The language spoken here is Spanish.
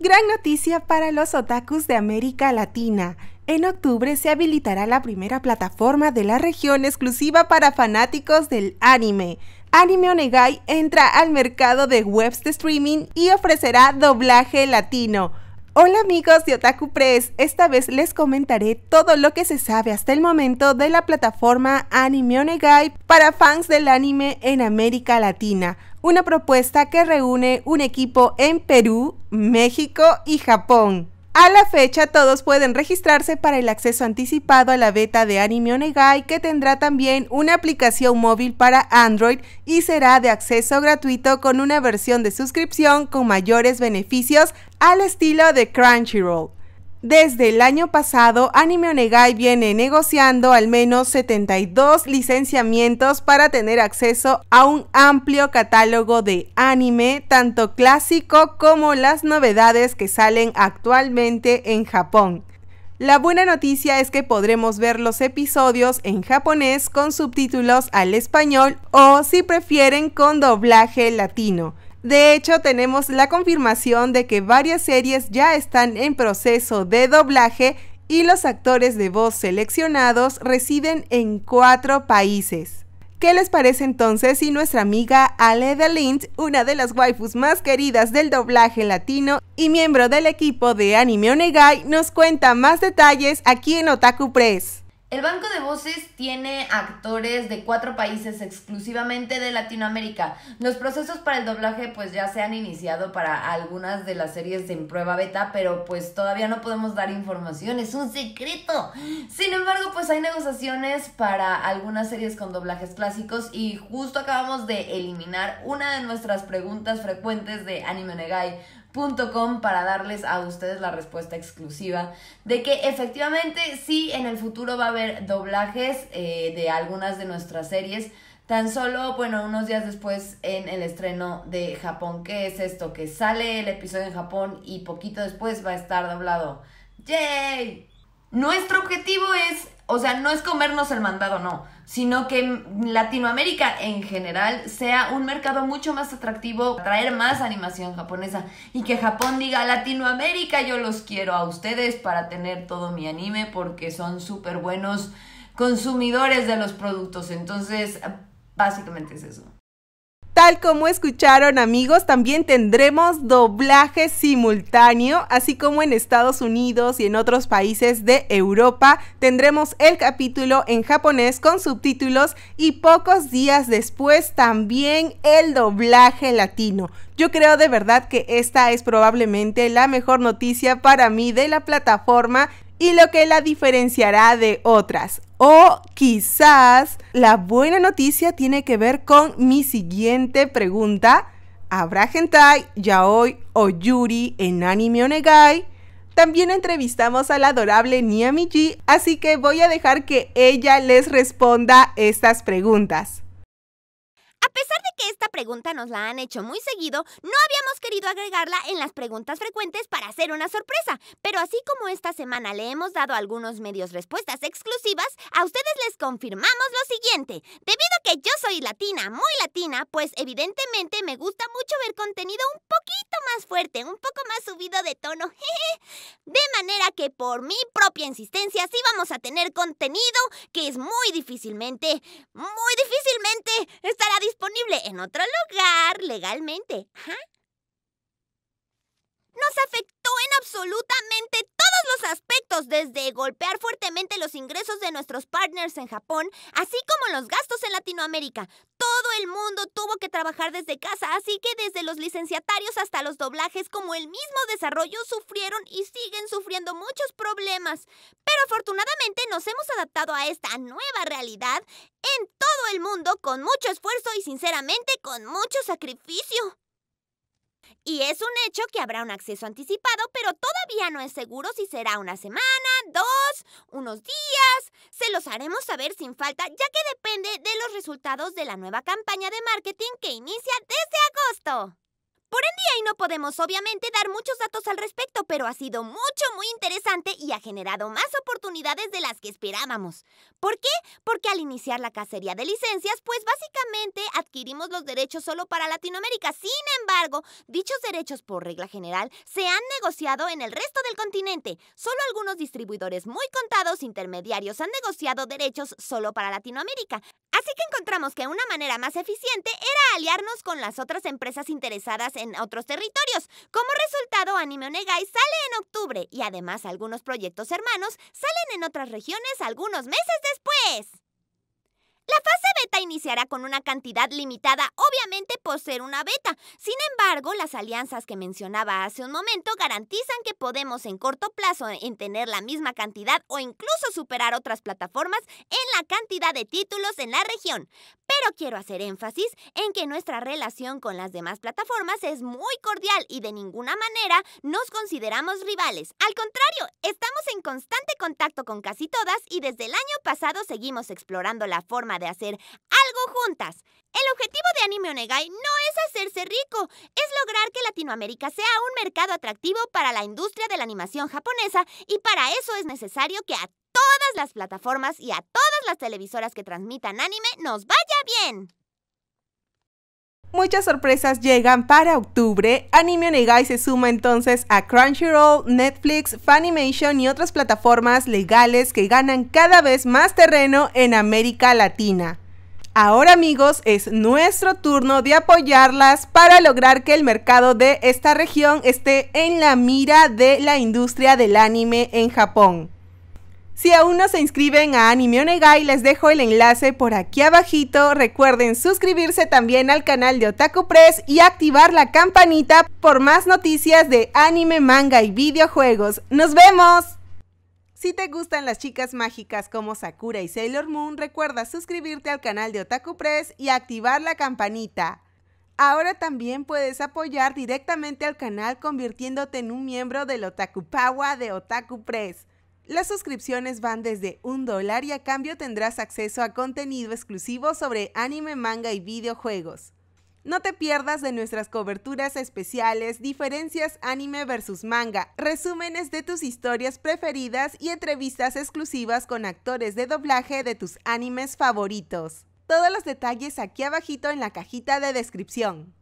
Gran noticia para los otakus de América Latina. En octubre se habilitará la primera plataforma de la región exclusiva para fanáticos del anime. Anime Onegai entra al mercado de webs de streaming y ofrecerá doblaje latino. Hola amigos de Otaku Press, esta vez les comentaré todo lo que se sabe hasta el momento de la plataforma Anime Onegai para fans del anime en América Latina una propuesta que reúne un equipo en Perú, México y Japón. A la fecha todos pueden registrarse para el acceso anticipado a la beta de Anime Onegai que tendrá también una aplicación móvil para Android y será de acceso gratuito con una versión de suscripción con mayores beneficios al estilo de Crunchyroll. Desde el año pasado, Anime Onegai viene negociando al menos 72 licenciamientos para tener acceso a un amplio catálogo de anime, tanto clásico como las novedades que salen actualmente en Japón. La buena noticia es que podremos ver los episodios en japonés con subtítulos al español o si prefieren con doblaje latino. De hecho, tenemos la confirmación de que varias series ya están en proceso de doblaje y los actores de voz seleccionados residen en cuatro países. ¿Qué les parece entonces si nuestra amiga Ale Lind, una de las waifus más queridas del doblaje latino y miembro del equipo de Anime Onegai, nos cuenta más detalles aquí en Otaku Press? El Banco de Voces tiene actores de cuatro países exclusivamente de Latinoamérica. Los procesos para el doblaje pues ya se han iniciado para algunas de las series en prueba beta, pero pues todavía no podemos dar información, es un secreto. Sin embargo, pues hay negociaciones para algunas series con doblajes clásicos y justo acabamos de eliminar una de nuestras preguntas frecuentes de Anime Negai para darles a ustedes la respuesta exclusiva de que efectivamente sí en el futuro va a haber doblajes eh, de algunas de nuestras series. Tan solo, bueno, unos días después en el estreno de Japón, que es esto? Que sale el episodio en Japón y poquito después va a estar doblado. ¡Yay! Nuestro objetivo es o sea, no es comernos el mandado, no, sino que Latinoamérica en general sea un mercado mucho más atractivo, traer más animación japonesa y que Japón diga, Latinoamérica, yo los quiero a ustedes para tener todo mi anime porque son súper buenos consumidores de los productos. Entonces, básicamente es eso como escucharon amigos, también tendremos doblaje simultáneo, así como en Estados Unidos y en otros países de Europa tendremos el capítulo en japonés con subtítulos y pocos días después también el doblaje latino. Yo creo de verdad que esta es probablemente la mejor noticia para mí de la plataforma y lo que la diferenciará de otras. O quizás la buena noticia tiene que ver con mi siguiente pregunta. ¿Habrá hentai, yaoi o yuri en anime onegai? También entrevistamos a la adorable Niamiji, así que voy a dejar que ella les responda estas preguntas esta pregunta nos la han hecho muy seguido, no habíamos querido agregarla en las preguntas frecuentes para hacer una sorpresa, pero así como esta semana le hemos dado algunos medios respuestas exclusivas, a ustedes les confirmamos lo siguiente. Debido a que yo soy latina, muy latina, pues evidentemente me gusta mucho ver contenido un poquito un poco más subido de tono. De manera que por mi propia insistencia sí vamos a tener contenido que es muy difícilmente, muy difícilmente estará disponible en otro lugar legalmente nos afectó en absolutamente todos los aspectos, desde golpear fuertemente los ingresos de nuestros partners en Japón, así como los gastos en Latinoamérica. Todo el mundo tuvo que trabajar desde casa, así que desde los licenciatarios hasta los doblajes, como el mismo desarrollo, sufrieron y siguen sufriendo muchos problemas. Pero afortunadamente nos hemos adaptado a esta nueva realidad en todo el mundo con mucho esfuerzo y sinceramente con mucho sacrificio. Y es un hecho que habrá un acceso anticipado, pero todavía no es seguro si será una semana, dos, unos días. Se los haremos saber sin falta, ya que depende de los resultados de la nueva campaña de marketing que inicia desde agosto. Por y no podemos obviamente dar muchos datos al respecto, pero ha sido mucho, muy interesante y ha generado más oportunidades de las que esperábamos. ¿Por qué? Porque al iniciar la cacería de licencias, pues básicamente adquirimos los derechos solo para Latinoamérica. Sin embargo, dichos derechos por regla general se han negociado en el resto del continente. Solo algunos distribuidores muy contados intermediarios han negociado derechos solo para Latinoamérica. Así que encontramos que una manera más eficiente era aliarnos con las otras empresas interesadas en otros territorios. Como resultado, Anime Onegai sale en octubre y además algunos proyectos hermanos salen en otras regiones algunos meses después con una cantidad limitada, obviamente por ser una beta. Sin embargo, las alianzas que mencionaba hace un momento garantizan que podemos en corto plazo eh, en tener la misma cantidad o incluso superar otras plataformas en la cantidad de títulos en la región. Pero quiero hacer énfasis en que nuestra relación con las demás plataformas es muy cordial y de ninguna manera nos consideramos rivales. Al contrario, estamos en constante contacto con casi todas y desde el año pasado seguimos explorando la forma de hacer juntas. El objetivo de Anime Onegai no es hacerse rico, es lograr que Latinoamérica sea un mercado atractivo para la industria de la animación japonesa y para eso es necesario que a todas las plataformas y a todas las televisoras que transmitan anime nos vaya bien. Muchas sorpresas llegan para octubre. Anime Onegai se suma entonces a Crunchyroll, Netflix, Funimation y otras plataformas legales que ganan cada vez más terreno en América Latina. Ahora amigos es nuestro turno de apoyarlas para lograr que el mercado de esta región esté en la mira de la industria del anime en Japón. Si aún no se inscriben a Anime Onegai, les dejo el enlace por aquí abajito. Recuerden suscribirse también al canal de Otaku Press y activar la campanita por más noticias de anime, manga y videojuegos. ¡Nos vemos! Si te gustan las chicas mágicas como Sakura y Sailor Moon, recuerda suscribirte al canal de Otaku Press y activar la campanita. Ahora también puedes apoyar directamente al canal convirtiéndote en un miembro del Otaku Pawa de Otaku Press. Las suscripciones van desde un dólar y a cambio tendrás acceso a contenido exclusivo sobre anime, manga y videojuegos. No te pierdas de nuestras coberturas especiales, diferencias anime versus manga, resúmenes de tus historias preferidas y entrevistas exclusivas con actores de doblaje de tus animes favoritos. Todos los detalles aquí abajito en la cajita de descripción.